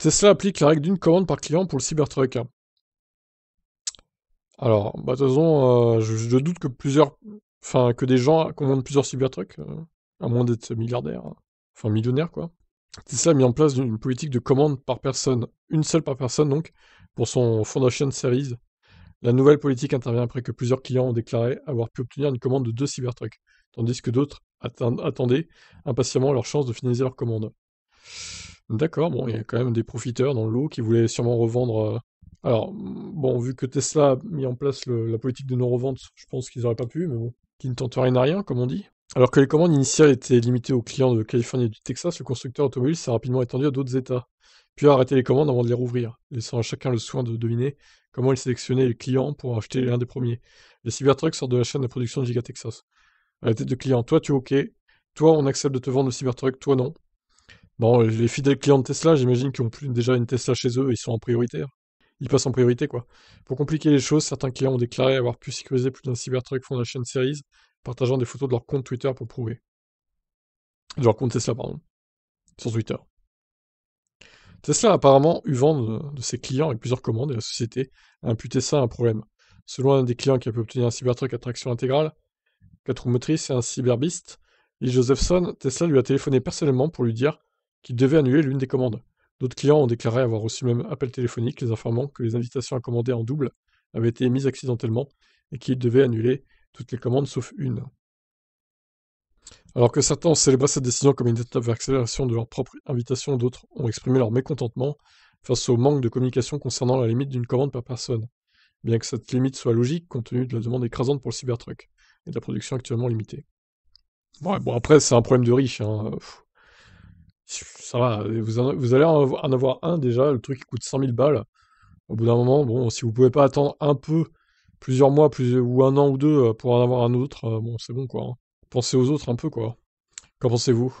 Tesla applique la règle d'une commande par client pour le Cybertruck. Alors, bah, de toute façon, euh, je, doute que plusieurs. Enfin, que des gens commandent plusieurs Cybertrucks, euh, à moins d'être milliardaires, hein. Enfin, millionnaires, quoi. Tesla a mis en place une politique de commande par personne, une seule par personne, donc, pour son Foundation Series. La nouvelle politique intervient après que plusieurs clients ont déclaré avoir pu obtenir une commande de deux Cybertrucks, tandis que d'autres attendaient impatiemment leur chance de finaliser leur commande. D'accord, bon, il y a quand même des profiteurs dans le lot qui voulaient sûrement revendre. Euh, alors, bon, vu que Tesla a mis en place la politique de non-revente, je pense qu'ils n'auraient pas pu, mais bon, qui ne tentent rien à rien, comme on dit. Alors que les commandes initiales étaient limitées aux clients de Californie et du Texas, le constructeur automobile s'est rapidement étendu à d'autres États, puis a arrêté les commandes avant de les rouvrir, laissant à chacun le soin de deviner comment il sélectionnait les clients pour acheter l'un des premiers. Les Cybertruck sortent de la chaîne de production de Giga Texas. À la tête de client, toi tu es OK, toi on accepte de te vendre le Cybertruck, toi non. Bon, euh, les fidèles clients de Tesla, j'imagine qu'ils ont plus, déjà une Tesla chez eux, ils sont en priorité, Ils passent en priorité, quoi. Pour compliquer les choses, certains clients ont déclaré avoir pu sécuriser plus d'un Cybertruck chaîne Series, partageant des photos de leur compte Twitter pour prouver. De leur compte Tesla, pardon. Sur Twitter. Tesla a apparemment eu vent de, ses clients avec plusieurs commandes et la société a imputé ça à un problème. Selon un des clients qui a pu obtenir un Cybertruck à traction intégrale, 4 motrices et un cyberbiste, Lee Josephson, Tesla lui a téléphoné personnellement pour lui dire qu'il devait annuler l'une des commandes. D'autres clients ont déclaré avoir reçu même appel téléphonique les informant que les invitations à commander en double avaient été émises accidentellement et qu'ils devaient annuler toutes les commandes sauf une. Alors que certains ont cette décision comme une étape d'accélération l'accélération de leur propre invitation, d'autres ont exprimé leur mécontentement face au manque de communication concernant la limite d'une commande par personne, bien que cette limite soit logique compte tenu de la demande écrasante pour le Cybertruck et de la production actuellement limitée. bon, après, c'est un problème de riche. Hein ça va, vous, allez en avoir, un déjà, le truc qui coûte 100 000 balles. Au bout d'un moment, bon, si vous pouvez pas attendre un peu, plusieurs mois, plus, ou un an ou deux euh, pour en avoir un autre, euh, bon, c'est bon quoi. Hein. Pensez aux autres un peu quoi. Qu'en pensez-vous